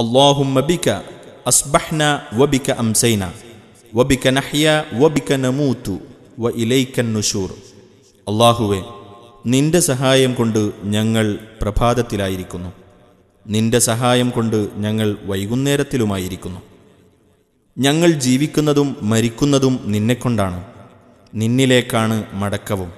اللهم بك أصبحنا وبك أمسينا وبك نحيا وبك نموت وإليك النشور അള്ളാഹുവെ നിന്റെ സഹായം കൊണ്ട് ഞങ്ങൾ പ്രഭാതത്തിലായിരിക്കുന്നു നിന്റെ സഹായം കൊണ്ട് ഞങ്ങൾ വൈകുന്നേരത്തിലുമായിരിക്കുന്നു ഞങ്ങൾ ജീവിക്കുന്നതും മരിക്കുന്നതും നിന്നെക്കൊണ്ടാണ് നിന്നിലേക്കാണ് മടക്കവും